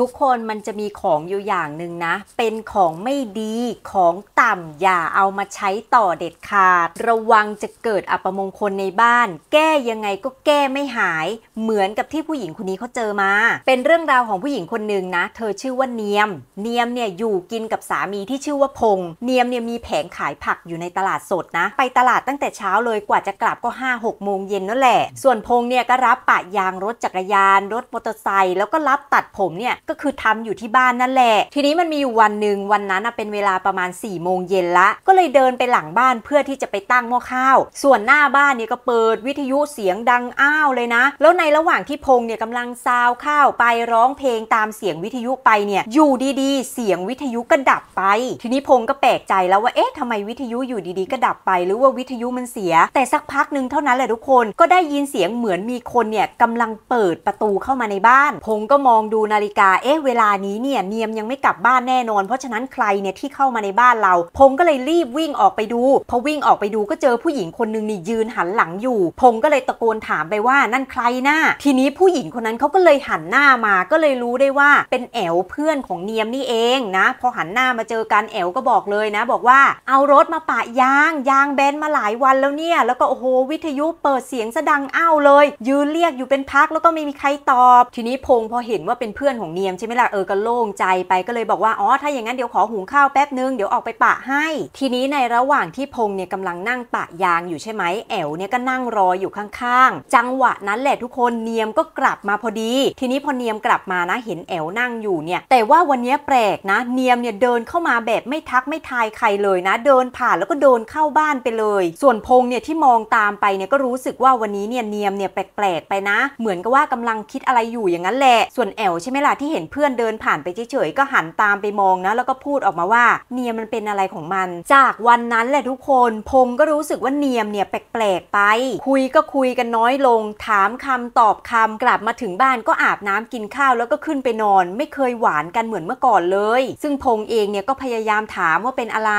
ทุกคนมันจะมีของอยู่อย่างหนึ่งนะ เป็นของไม่ดีของต่ำอย่าเอามาใช้ต่อเด็ดขาด ระวังจะเกิดอัปมงคลในบ้าน แก้ยังไงก็แก้ไม่หายเหมือนกับที่ผู้หญิงคนนี้เขาเจอมา เป็นเรื่องราวของผู้หญิงคนหนึ่งนะ เธอชื่อว่าเนียม เนียมเนี่ยอยู่กินกับสามีที่ชื่อว่าพง เนียมเนี่ยมีแผงขายผักอยู่ในตลาดสดนะ ไปตลาดตั้งแต่เช้าเลยกว่าจะกลับก็5 6โมงเย็นนั่นแหละส่วนพงเนี่ยก็รับปะยางรถจักรยาน รถมอเตอร์ไซค์แล้วก็รับตัดผมเนี่ยก็คือทำอยู่ที่บ้านนั่นแหละ ทีนี้มันมีอยู่วันหนึ่งวันนั้นเป็นเวลาประมาณ4ี่โมงเย็นละ ก็เลยเดินไปหลังบ้านเพื่อที่จะไปตั้งหม้อข้าว ส่วนหน้าบ้านเนี่ยก็เปิดวิทยุเสียงดังอ้าวเลยนะ แล้วในระหว่างที่พงเนี่ยกำลังซาวข้าวไปร้องเพลงตามเสียงวิทยุไปเนี่ย อยู่ดี ๆ เสียงวิทยุก็ดับไป ทีนี้พงก็แปลกใจแล้วว่าเอ๊ะทำไมวิทยุอยู่ดี ๆก็ดับไป หรือว่าวิทยุมันเสีย แต่สักพักหนึ่งเท่านั้นแหละทุกคน ก็ได้ยินเสียงเหมือนมีคนเนี่ยกำลังเปิดประตูเข้ามาในบ้าน พงก็มองดูนาฬิกาเอ๊ะเวลานี้เนี่ยเนียมยังไม่กลับบ้านแน่นอน เพราะฉะนั้นใครเนี่ยที่เข้ามาในบ้านเรา พงก็เลยรีบวิ่งออกไปดู พอวิ่งออกไปดูก็เจอผู้หญิงคนนึงนี่ยืนหันหลังอยู่พงก็เลยตะโกนถามไปว่านั่นใครหน้า ทีนี้ผู้หญิงคนนั้นเขาก็เลยหันหน้ามาก็เลยรู้ได้ว่าเป็นแอวเพื่อนของเนียมนี่เองนะ พอหันหน้ามาเจอกันแอวก็บอกเลยนะ บอกว่า เอารถมาปะยาง ยางแบนมาหลายวันแล้วเนี่ยแล้วก็โอ้โหวิทยุเปิดเสียงสะดังอ้าวเลย ยืนเรียกอยู่เป็นพักแล้วก็ไม่มีใครตอบ ทีนี้พงพอเห็นว่าเป็นเพื่อนของเนียมใช่ไหมล่ะ เออก็โล่งใจไปก็เลยบอกว่าอ๋อถ้าอย่างนั้นเดี๋ยวขอหุงข้าวแป๊บนึงเดี๋ยวออกไปปะให้ ทีนี้ในระหว่างที่พงเนี่ยกำลังนั่งปะยางอยู่ใช่ไหมแอวเนี่ย ก็นั่งรออยู่ข้างๆ จังหวะนั้นแหละทุกคนเนียมก็กลับมาพอดี ทีนี้พอเนียมกลับมานะเห็นแอวนั่งอยู่เนี่ยแต่ว่าวันนี้แปลกนะเนียมเนี่ยเดินเข้ามาแบบไม่ทักไม่ทายใครเลยนะเดินผ่านแล้วก็เดินเข้าบ้านไปเลย ส่วนพงเนี่ยที่มองตามไปเนี่ยก็รู้สึกว่าวันนี้เนี่ยเนียมเนี่ยแปลกๆไปนะ เหมือนกับว่ากำลังคิดอะไรอยู่อย่างนั้นแหละส่วนแอวใช่ไหมล่ะที่ที่เห็นเพื่อนเดินผ่านไปเฉยๆก็หันตามไปมองนะแล้วก็พูดออกมาว่า เนียมมันเป็นอะไรของมัน จากวันนั้นแหละทุกคน พงก็รู้สึกว่าเนียมเนี่ยแปลกๆไป คุยก็คุยกันน้อยลง ถามคำตอบคำกลับมาถึงบ้านก็อาบน้ำกินข้าวแล้วก็ขึ้นไปนอน ไม่เคยหวานกันเหมือนเมื่อก่อนเลย ซึ่งพงเองเนี่ยก็พยายามถามว่าเป็นอะไร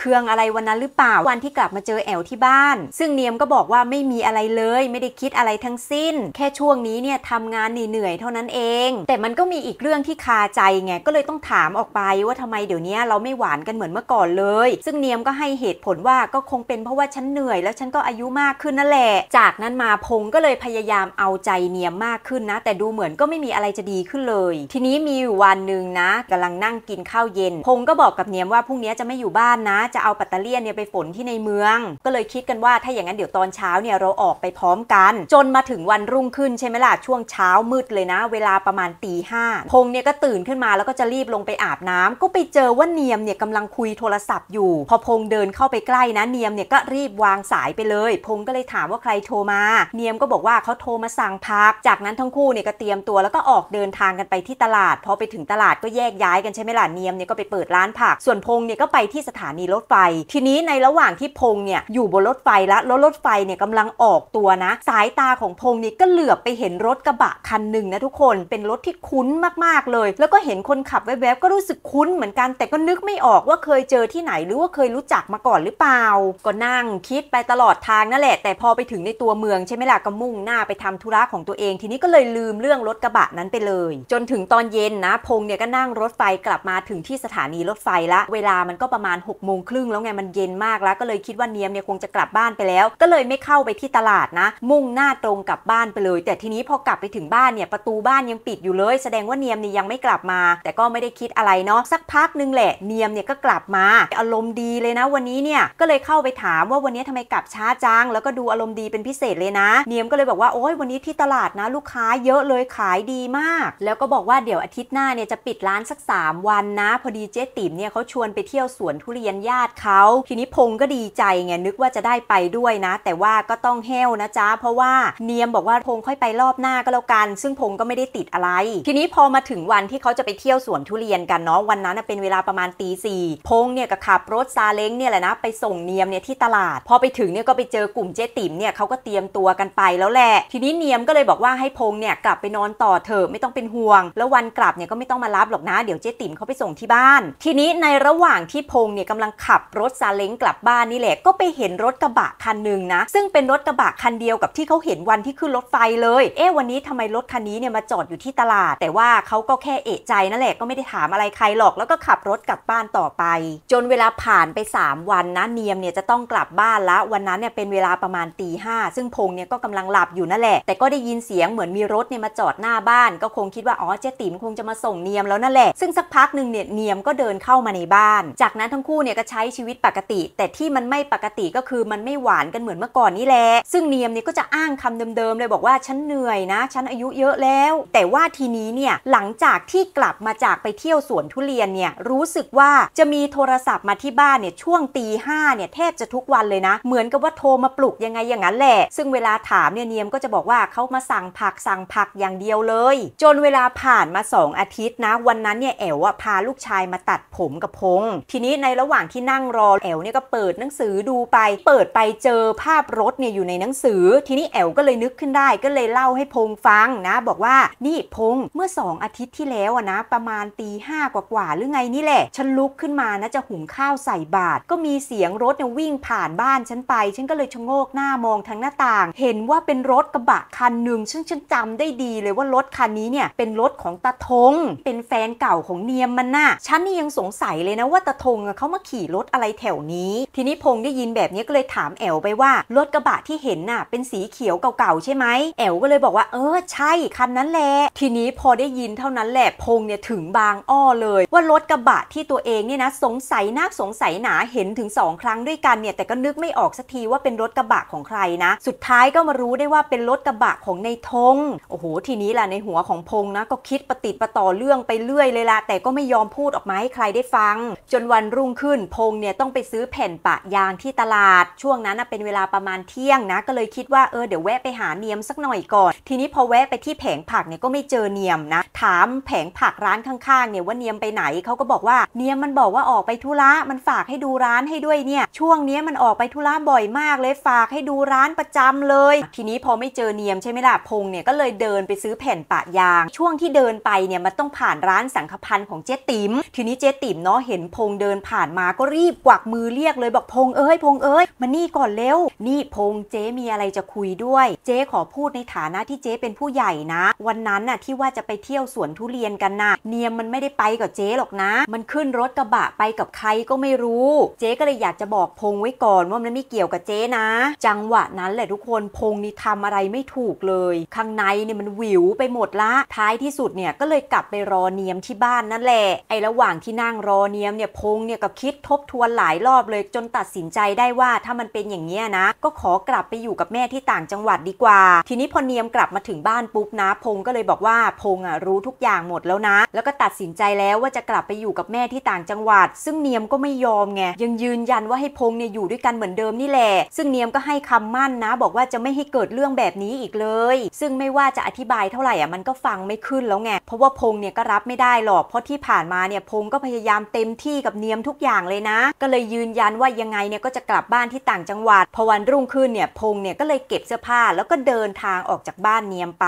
เครื่องอะไรวันนั้นหรือเปล่าวันที่กลับมาเจอแอลที่บ้าน ซึ่งเนียมก็บอกว่าไม่มีอะไรเลย ไม่ได้คิดอะไรทั้งสิ้น แค่ช่วงนี้เนี่ยทำงานเหนื่อยเท่านั้นเอง แต่มันก็มีอีกีกเรื่องที่คาใจไงก็เลยต้องถามออกไปว่าทำไมเดี๋ยวนี้เราไม่หวานกันเหมือนเมื่อก่อนเลย ซึ่งเนียมก็ให้เหตุผลว่าก็คงเป็นเพราะว่าฉันเหนื่อยแล้วฉันก็อายุมากขึ้นนั่นแหละ จากนั้นมาพงก็เลยพยายามเอาใจเนียมมากขึ้นนะ แต่ดูเหมือนก็ไม่มีอะไรจะดีขึ้นเลย ทีนี้มีอยู่วันหนึ่งนะ กำลังนั่งกินข้าวเย็นพงก็บอกกับเนียมว่าพรุ่งนี้จะไม่อยู่บ้านนะ จะเอาปัตตาเลียนเนี่ยไปฝนที่ในเมือง ก็เลยคิดกันว่าถ้าอย่างนั้นเดี๋ยวตอนเช้าเนี่ยเราออกไปพร้อมกัน จนมาถึงวันรุ่งขึ้นใช่ไหมล่ะ ช่วงเช้า มืดเลยนะ เวลาประมาณตีห้าานพงเนี่ยก็ตื่นขึ้นมาแล้วก็จะรีบลงไปอาบน้ำ ก็ไปเจอว่าเนียมเนี่ยกำลังคุยโทรศัพท์อยู่ พอพงเดินเข้าไปใกล้นะ เนียมเนี่ยก็รีบวางสายไปเลย พงก็เลยถามว่าใครโทรมา เนียมก็บอกว่าเขาโทรมาสั่งพัก จากนั้นทั้งคู่เนี่ยก็เตรียมตัวแล้วก็ออกเดินทางกันไปที่ตลาดพอไปถึงตลาดก็แยกย้ายกันใช่ไหมล่ะเนียมเนี่ยก็ไปเปิดร้านผัก ส่วนพงเนี่ยก็ไปที่สถานีรถไฟ ทีนี้ในระหว่างที่พงเนี่ยอยู่บนรถไฟแล้วรถรถไฟเนี่ยกำลังออกตัวนะ สายตาของพงนี่ก็เหลือบไปเห็นรถกระบะคันหนึ่งนะทุกคนเป็นรถที่คุ้นมากๆเลยแล้วก็เห็นคนขับแวบๆก็รู้สึกคุ้นเหมือนกัน แต่ก็นึกไม่ออกว่าเคยเจอที่ไหนหรือว่าเคยรู้จักมาก่อนหรือเปล่า ก็นั่งคิดไปตลอดทางนั่นแหละ แต่พอไปถึงในตัวเมืองใช่ไหมล่ะ ก็มุ่งหน้าไปทำธุระของตัวเอง ทีนี้ก็เลยลืมเรื่องรถกระบะนั้นไปเลย จนถึงตอนเย็นนะ พงเนี่ยก็นั่งรถไฟกลับมาถึงที่สถานีรถไฟละ เวลามันก็ประมาณ6กโมงครึ่งแล้วไงมันเย็นมากแล้วก็เลยคิดว่าเนียมเนี่ยคงจะกลับบ้านไปแล้ว ก็เลยไม่เข้าไปที่ตลาดนะ มุ่งหน้าตรงกลับบ้านไปเลย แต่ทีนี้พอกลับไปถึงบ้านเนี่ยประตูบ้านยังปิดอยู่เลย แสดงว่าเนียมนี่ยังไม่กลับมาแต่ก็ไม่ได้คิดอะไรเนาะสักพักนึงแหละเนียมเนี่ยก็กลับมาอารมณ์ดีเลยนะ วันนี้เนี่ยก็เลยเข้าไปถามว่าวันนี้ทำไมกลับช้าจังแล้วก็ดูอารมณ์ดีเป็นพิเศษเลยนะ เนียมก็เลยบอกว่าโอ้ยวันนี้ที่ตลาดนะลูกค้าเยอะเลยขายดีมาก แล้วก็บอกว่าเดี๋ยวอาทิตย์หน้าเนี่ยจะปิดร้านสัก3วันนะพอดีเจ๊ติ๋มเนี่ยเขาชวนไปเที่ยวสวนทุเรียนญาติเขาทีนี้พงก็ดีใจไงนึกว่าจะได้ไปด้วยนะ แต่ว่าก็ต้องแห้วนะจ๊ะเพราะว่าเนียมบอกว่าพงค่อยไปรอบหน้าก็แล้วกัน ซึ่งพงก็ไม่ได้ติดอะไร ทีนี้พอมาถึงวันที่เขาจะไปเที่ยวสวนทุเรียนกันเนาะวันนั้นเป็นเวลาประมาณตีสี่พงเนี่ยก็ขับรถซาเล้งเนี่ยแหละนะไปส่งเนียมเนี่ยที่ตลาด พอไปถึงเนี่ยก็ไปเจอกลุ่มเจ๊ติ๋มเนี่ยเขาก็เตรียมตัวกันไปแล้วแหละทีนี้เนียมก็เลยบอกว่าให้พงเนี่ยกลับไปนอนต่อเถอะไม่ต้องเป็นห่วง แล้ววันกลับเนี่ยก็ไม่ต้องมารับหรอกนะเดี๋ยวเจ๊ติ๋มเขาไปส่งที่บ้าน ทีนี้ในระหว่างที่พงเนี่ยกำลังขับรถซาเล้งกลับบ้านนี่แหละก็ไปเห็นรถกระบะคันหนึ่งนะ ซึ่งเป็นรถกระบะคันเดียวกับที่เขาเห็นวันที่ขึ้นรถไฟเลย เอ๊ะวันนี้ทำไมรถคันนี้เนี่ยมาจอดอยู่ที่ตลาดแต่ว่าเขาก็แค่เอะใจนั่นแหละก็ไม่ได้ถามอะไรใครหรอกแล้วก็ขับรถกลับบ้านต่อไป จนเวลาผ่านไป 3 วันนะ เนียมเนี่ยจะต้องกลับบ้านละวันนั้นเนี่ยเป็นเวลาประมาณตีห้าซึ่งพงเนี่ยก็กำลังหลับอยู่นั่นแหละแต่ก็ได้ยินเสียงเหมือนมีรถเนี่ยมาจอดหน้าบ้าน ก็คงคิดว่าอ๋อเจ๊ติ๋มคงจะมาส่งเนียมแล้วนั่นแหละซึ่งสักพักหนึ่งเนี่ยเนียมก็เดินเข้ามาในบ้าน จากนั้นทั้งคู่เนี่ยก็ใช้ชีวิตปกติ แต่ที่มันไม่ปกติก็คือมันไม่หวานกันเหมือนเมื่อก่อนนี่แหละซึ่งเนียมเนี่ยก็จะอ้างคำเดิมๆ เลยบอกว่าฉันเหนื่อยนะฉันอายุเยอะแล้ว แต่ว่าทีนี้เนี่ยหลังจากที่กลับมาจากไปเที่ยวสวนทุเรียนเนี่ย รู้สึกว่าจะมีโทรศัพท์มาที่บ้านเนี่ยช่วงตีห้าเนี่ยแทบจะทุกวันเลยนะ เหมือนกับว่าโทรมาปลุกยังไงอย่างนั้นแหละ ซึ่งเวลาถามเนี่ยเนียมก็จะบอกว่าเขามาสั่งผักสั่งผักอย่างเดียวเลย จนเวลาผ่านมา 2 อาทิตย์นะ วันนั้นเนี่ยแอลอะพาลูกชายมาตัดผมกับพงทีนี้ในระหว่างที่นั่งรอแอลเนี่ยก็เปิดหนังสือดูไป เปิดไปเจอภาพรถเนี่ยอยู่ในหนังสือ ทีนี้แอลก็เลยนึกขึ้นได้ก็เลยเล่าให้พงฟังนะ บอกว่านี่พงเมื่อสของอาทิตย์ที่แล้วอะนะ ประมาณตีห้ากว่าๆหรือไงนี่แหละ ฉันลุกขึ้นมานะจะหุงข้าวใส่บาตรก็มีเสียงรถเนี่ยวิ่งผ่านบ้านฉันไป ฉันก็เลยชะโงกหน้ามอง ทางหน้าต่าง เห็นว่าเป็นรถกระบะคันหนึ่งซึ่งฉันจำได้ดีเลยว่ารถคันนี้เนี่ยเป็นรถของตาทง เป็นแฟนเก่าของเนียมมันน่ะฉันนี่ยังสงสัยเลยนะว่าตาทงเขามาขี่รถอะไรแถวนี้ ทีนี้พงได้ยินแบบนี้ก็เลยถามแอลไปว่า รถกระบะที่เห็นน่ะ เป็นสีเขียวเก่าๆใช่ไหมแอลก็เลยบอกว่า เออใช่คันนั้นแหละทีนี้พอได้ยินินเท่านั้นแหละพงเนี่ยถึงบางอ้อเลย ว่ารถกระบะที่ตัวเองเนี่ยนะ สงสัยนักสงสัยหนาเห็นถึง2ครั้งด้วยกันเนี่ยแต่ก็นึกไม่ออกสักทีว่าเป็นรถกระบะของใครนะ สุดท้ายก็มารู้ได้ว่าเป็นรถกระบะของในทงโอ้โหทีนี้แหละในหัวของพงนะก็คิดประติดประต่อเรื่องไปเรื่อยเลยละแต่ก็ไม่ยอมพูดออกมาให้ใครได้ฟัง จนวันรุ่งขึ้นพงเนี่ยต้องไปซื้อแผ่นปะยางที่ตลาด ช่วงนั้นเป็นเวลาประมาณเที่ยงนะ ก็เลยคิดว่าเออเดี๋ยวแวะไปหาเนียมสักหน่อยก่อน ทีนี้พอแวะไปที่แผงผักเนี่ยก็ไม่เจอเนียมนะถามแผงผักร้านข้าง ๆ เนี่ยว่าเนียมไปไหนเขาก็บอกว่า เนียมมันบอกว่าออกไปธุระมันฝากให้ดูร้านให้ด้วยเนี่ยช่วงนี้มันออกไปธุระบ่อยมากเลยฝากให้ดูร้านประจำเลย ทีนี้พอไม่เจอเนียมใช่ไหมล่ะพงเนี่ยก็เลยเดินไปซื้อแผ่นปะยาง ช่วงที่เดินไปเนี่ยมันต้องผ่านร้านสังฆพันธ์ของเจ๊ติ๋มทีนี้เจ๊ติ๋มเนาะเห็นพงเดินผ่านมาก็รีบกวักมือเรียกเลยบอกพงเอ้ย พงเอ้ยมานี่ก่อนเร็ว นี่พงเจ๊มีอะไรจะคุยด้วยเจ๊ขอพูดในฐานะที่เจ๊เป็นผู้ใหญ่นะ วันนั้นน่ะที่ว่าจะไปเที่ยวยวสวนทุเรียนกันนะ่ะเนียมมันไม่ได้ไปกับเจ๊หรอกนะ มันขึ้นรถกระบะไปกับใครก็ไม่รู้เจ๊ก็เลยอยากจะบอกพงไว้ก่อน ว่ามันไม่เกี่ยวกับเจ๊นะ จังหวะนั้นแหละทุกคนพงนี่ทำอะไรไม่ถูกเลยข้างในเนี่ยมันวิวไปหมดละท้ายที่สุดเนี่ยก็เลยกลับไปรอเนียมที่บ้านนั่นแหละไอ้ระหว่างที่นั่งรอเนียมเนี่ยพงเนี่ยก็คิดทบทวนหลายรอบเลย จนตัดสินใจได้ว่าถ้ามันเป็นอย่างนี้นะ ก็ขอกลับไปอยู่กับแม่ที่ต่างจังหวัดดีกว่า ทีนี้พอเนียมกลับมาถึงบ้านปุ๊บนะ พงก็เลยบอกว่าพงอ่ะรูู้้ทุกอย่างหมดแล้วนะ แล้วก็ตัดสินใจแล้วว่าจะกลับไปอยู่กับแม่ที่ต่างจังหวัด ซึ่งเนียมก็ไม่ยอมไง ยังยืนยันว่าให้พงเนี่ยอยู่ด้วยกันเหมือนเดิมนี่แหละ ซึ่งเนียมก็ให้คำมั่นนะ บอกว่าจะไม่ให้เกิดเรื่องแบบนี้อีกเลย ซึ่งไม่ว่าจะอธิบายเท่าไหร่อ่ะมันก็ฟังไม่ขึ้นแล้วไง เพราะว่าพงเนี่ยก็รับไม่ได้หรอก เพราะที่ผ่านมาเนี่ยพงก็พยายามเต็มที่กับเนียมทุกอย่างเลยนะ ก็เลยยืนยันว่ายังไงเนี่ยก็จะกลับบ้านที่ต่างจังหวัดพอวันรุ่งขึ้นเนี่ยพงเนี่ยก็เลยเก็บเสื้อผ้าแล้วก็เดินทางออกจากบ้านเนียมไป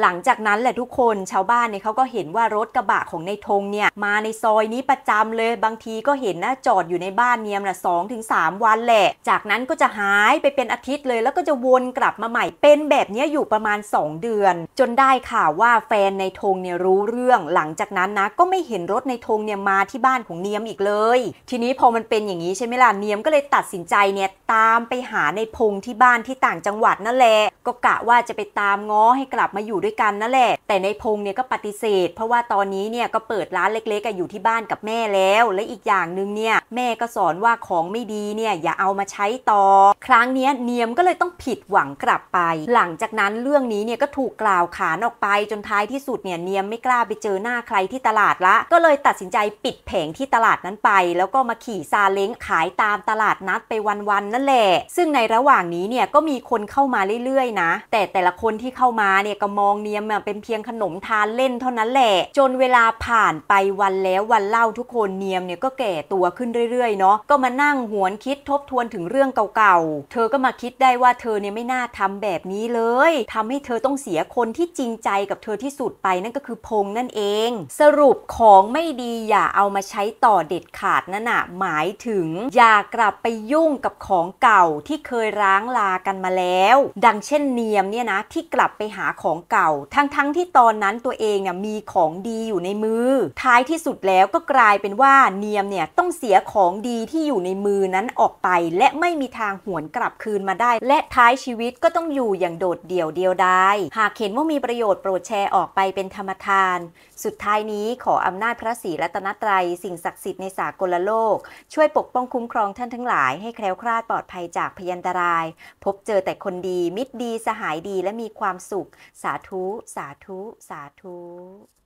หลังจากนั้นแหละทุกคนชาวบ้านานเนี่ยเขาก็เห็นว่ารถกระบะของในธงเนี่ย มาในซอยนี้ประจำเลยบางทีก็เห็นนะจอดอยู่ในบ้านเนียมนะสองถึงสามวันแหละ จากนั้นก็จะหายไปเป็นอาทิตย์เลย แล้วก็จะวนกลับมาใหม่เป็นแบบนี้อยู่ประมาณ 2 เดือน จนได้ข่าวว่าแฟนในธงเนี่ย รู้เรื่อง หลังจากนั้นนะ ก็ไม่เห็นรถในธงเนี่ย มาที่บ้านของเนียมอีกเลย ทีนี้พอมันเป็นอย่างนี้ใช่ไหมล่ะเนียมก็เลยตัดสินใจเนี่ยตามไปหาในพงที่บ้านที่ต่างจังหวัดนั่นแหละก็กะว่าจะไปตามง้อให้กลับมาอยู่ด้วยกันนั่นแหละแต่ในพงเนี่ยก็ปฏิเสธเพราะว่าตอนนี้เนี่ยก็เปิดร้านเล็กๆอยู่ที่บ้านกับแม่แล้ว และอีกอย่างหนึ่งเนี่ยแม่ก็สอนว่าของไม่ดีเนี่ย อย่าเอามาใช้ต่อครั้งนี้เนียมก็เลยต้องผิดหวังกลับไป หลังจากนั้นเรื่องนี้เนี่ยก็ถูกกล่าวขานออกไปจนท้ายที่สุดเนี่ยเนียมไม่กล้าไปเจอหน้าใครที่ตลาดละก็เลยตัดสินใจปิดแผงที่ตลาดนั้นไป แล้วก็มาขี่ซาเล้งขายตามตลาดนัดไปวันๆนั่นแหละซึ่งในระหว่างนี้เนี่ยก็มีคนเข้ามาเรื่อย ๆ นะ แต่แต่ละคนที่เข้ามาเนี่ยก็มองเนียมเป็นเพียงขนมทานเล่นเท่านั้นแหละจนเวลาผ่านไปวันแล้ววันเล่าทุกคนเนียมเนี่ยก็แก่ตัวขึ้นเรื่อยๆเนาะก็มานั่งหวนคิดทบทวนถึงเรื่องเก่าๆเธอก็มาคิดได้ว่าเธอเนี่ยไม่น่าทำแบบนี้เลย ทำให้เธอต้องเสียคนที่จริงใจกับเธอที่สุดไปนั่นก็คือพงนั่นเอง สรุปของไม่ดีอย่าเอามาใช้ต่อเด็ดขาดนั่นน่ะหมายถึง อย่ากลับไปยุ่งกับของเก่าที่เคยร้างลากันมาแล้ว ดังเช่นเนียมเนี่ยนะที่กลับไปหาของเก่า ทั้งๆทที่ตอนนั้นตัวเององเนี่ยมีของดีอยู่ในมือ ท้ายที่สุดแล้วก็กลายเป็นว่าเนียมเนี่ยต้องเสียของดีที่อยู่ในมือนั้นออกไป และไม่มีทางหวนกลับคืนมาได้ และท้ายชีวิตก็ต้องอยู่อย่างโดดเดี่ยวเดียวดาย หากเห็นว่ามีประโยชน์โปรดแชร์ออกไปเป็นธรรมทาน สุดท้ายนี้ขออำนาจพระศรีรัตนตรัยสิ่งศักดิ์สิทธิ์ในสากลโลกช่วยปกป้องคุ้มครองท่านทั้งหลายให้แคล้วคลาดปลอดภัยจากพยันตราย พบเจอแต่คนดีมิตรดีสหายดีและมีความสุข สาธุ สาธุสาธุ to